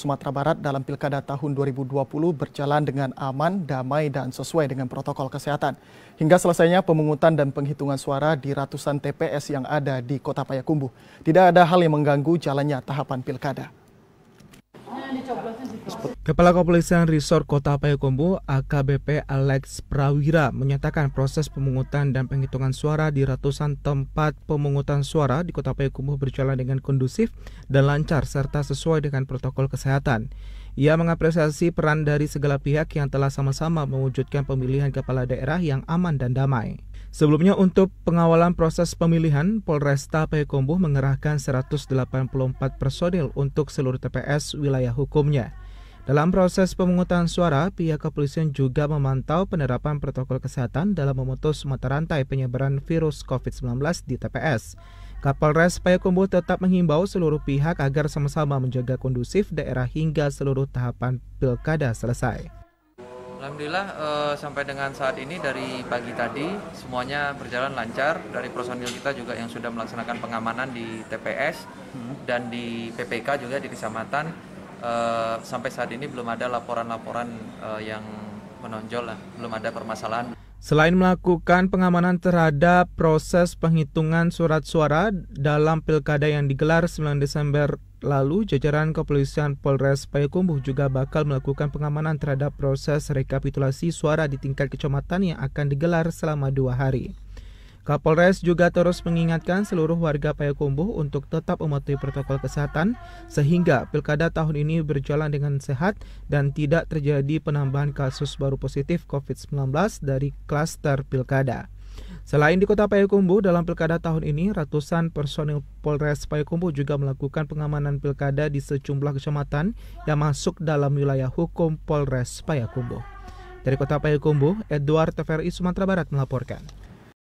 Sumatera Barat dalam pilkada tahun 2020 berjalan dengan aman, damai, dan sesuai dengan protokol kesehatan. Hingga selesainya pemungutan dan penghitungan suara di ratusan TPS yang ada di Kota Payakumbuh. Tidak ada hal yang mengganggu jalannya tahapan pilkada. Kepala Kepolisian Resort Kota Payakumbu AKBP Alex Prawira menyatakan proses pemungutan dan penghitungan suara di ratusan tempat pemungutan suara di Kota Payakumbu berjalan dengan kondusif dan lancar serta sesuai dengan protokol kesehatan. Ia mengapresiasi peran dari segala pihak yang telah sama-sama mewujudkan pemilihan kepala daerah yang aman dan damai. Sebelumnya untuk pengawalan proses pemilihan, Polresta Payakumbuh mengerahkan 184 personil untuk seluruh TPS wilayah hukumnya. Dalam proses pemungutan suara, pihak kepolisian juga memantau penerapan protokol kesehatan dalam memutus mata rantai penyebaran virus COVID-19 di TPS. Kapolres Payakumbuh tetap menghimbau seluruh pihak agar sama-sama menjaga kondusif daerah hingga seluruh tahapan pilkada selesai. Alhamdulillah uh, sampai dengan saat ini dari pagi tadi semuanya berjalan lancar dari personil kita juga yang sudah melaksanakan pengamanan di TPS hmm. dan di PPK juga di kecamatan uh, sampai saat ini belum ada laporan-laporan uh, yang menonjol lah, belum ada permasalahan. Selain melakukan pengamanan terhadap proses penghitungan surat suara dalam pilkada yang digelar 9 Desember lalu, jajaran kepolisian Polres Payakumbuh juga bakal melakukan pengamanan terhadap proses rekapitulasi suara di tingkat kecamatan yang akan digelar selama dua hari. Kapolres juga terus mengingatkan seluruh warga Payakumbuh untuk tetap mematuhi protokol kesehatan sehingga pilkada tahun ini berjalan dengan sehat dan tidak terjadi penambahan kasus baru positif COVID-19 dari klaster pilkada. Selain di kota Payakumbuh, dalam pilkada tahun ini ratusan personil Polres Payakumbuh juga melakukan pengamanan pilkada di sejumlah kecamatan yang masuk dalam wilayah hukum Polres Payakumbuh. Dari kota Payakumbuh, Edward TVRI Sumatera Barat melaporkan.